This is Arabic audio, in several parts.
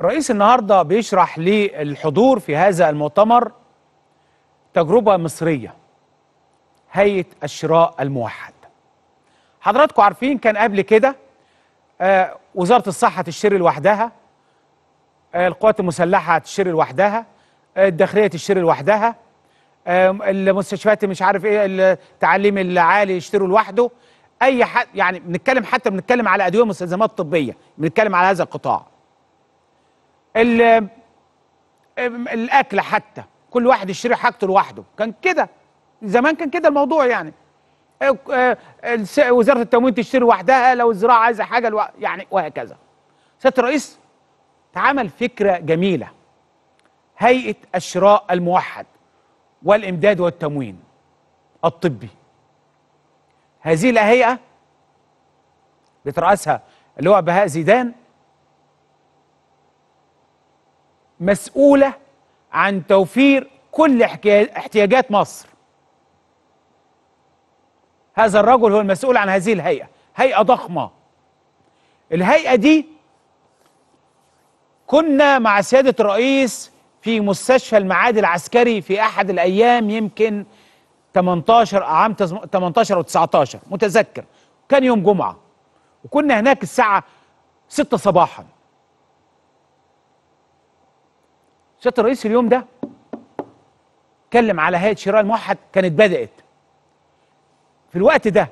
الرئيس النهارده بيشرح للحضور في هذا المؤتمر تجربه مصريه هيئه الشراء الموحد حضراتكم عارفين كان قبل كده آه وزاره الصحه تشتري لوحدها آه القوات المسلحه تشتري لوحدها آه الداخليه تشتري لوحدها آه، المستشفيات مش عارف ايه التعليم العالي يشتروا لوحده اي حد يعني بنتكلم حتى بنتكلم على ادويه مستلزمات طبيه بنتكلم على هذا القطاع الاكل حتى كل واحد يشتري حاجته لوحده كان كده زمان كان كده الموضوع يعني آه، آه، وزاره التموين تشتري لوحدها لو الزراعه عايزه حاجه الو... يعني وهكذا سياده الرئيس تعمل فكره جميله هيئه الشراء الموحد والامداد والتموين الطبي هذه الهيئه بترأسها اللي هو بهاء زيدان مسؤولة عن توفير كل احتياجات مصر هذا الرجل هو المسؤول عن هذه الهيئة هيئة ضخمة الهيئة دي كنا مع سيادة الرئيس في مستشفى المعاد العسكري في أحد الأيام يمكن 18 عام 18 أو 19 متذكر كان يوم جمعة وكنا هناك الساعة 6 صباحاً سياده الرئيس اليوم ده اتكلم على هيئه شراء الموحد كانت بدات في الوقت ده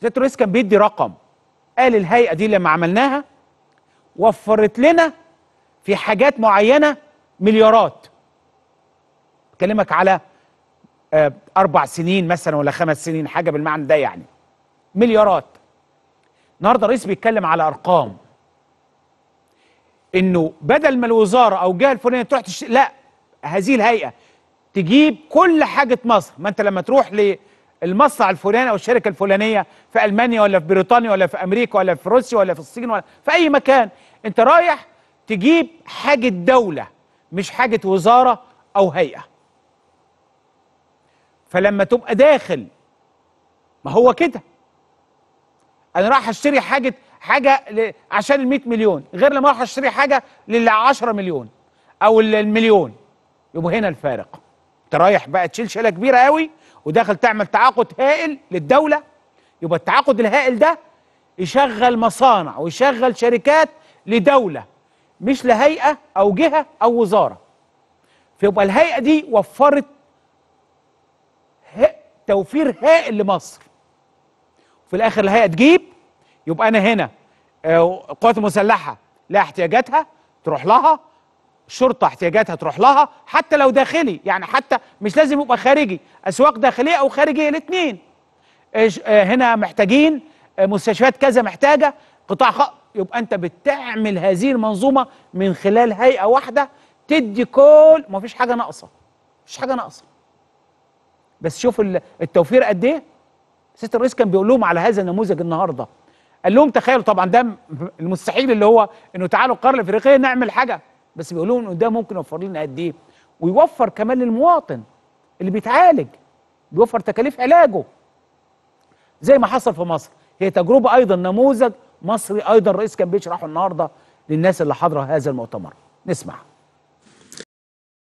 سياده الرئيس كان بيدي رقم قال الهيئه دي لما عملناها وفرت لنا في حاجات معينه مليارات بكلمك على آه، اربع سنين مثلا ولا خمس سنين حاجه بالمعنى ده يعني مليارات النهارده الرئيس بيتكلم على ارقام انه بدل ما الوزاره او الجهه الفلانيه تروح تش... لا هذه الهيئه تجيب كل حاجه مصر ما انت لما تروح للمصنع الفلاني او الشركه الفلانيه في المانيا ولا في بريطانيا ولا في امريكا ولا في روسيا ولا في الصين ولا في اي مكان انت رايح تجيب حاجه دوله مش حاجه وزاره او هيئه فلما تبقى داخل ما هو كده انا رايح اشتري حاجه حاجه ل... عشان ال 100 مليون غير لما اروح اشتري حاجه لل 10 مليون او المليون يبقى هنا الفارق انت رايح بقى تشيل شيله كبيره قوي وداخل تعمل تعاقد هائل للدوله يبقى التعاقد الهائل ده يشغل مصانع ويشغل شركات لدوله مش لهيئه او جهه او وزاره فيبقى الهيئه دي وفرت توفير هائل لمصر في الاخر الهيئه تجيب يبقى انا هنا القوات آه، المسلحه لها احتياجاتها تروح لها الشرطه احتياجاتها تروح لها حتى لو داخلي يعني حتى مش لازم يبقى خارجي اسواق داخليه او خارجيه الاثنين آه، هنا محتاجين آه، مستشفيات كذا محتاجه قطاع خ... يبقى انت بتعمل هذه المنظومه من خلال هيئه واحده تدي كل ما فيش حاجه ناقصه مفيش حاجه ناقصه بس شوف التوفير قد ايه سياده الرئيس كان بيقول لهم على هذا النموذج النهارده قال لهم تخيلوا طبعا ده المستحيل اللي هو انه تعالوا القاره الافريقيه نعمل حاجه بس بيقول لهم انه ده ممكن يوفر لنا قد ايه ويوفر كمان للمواطن اللي بيتعالج بيوفر تكاليف علاجه زي ما حصل في مصر هي تجربه ايضا نموذج مصري ايضا الرئيس كان بيشرحه النهارده للناس اللي حاضره هذا المؤتمر نسمع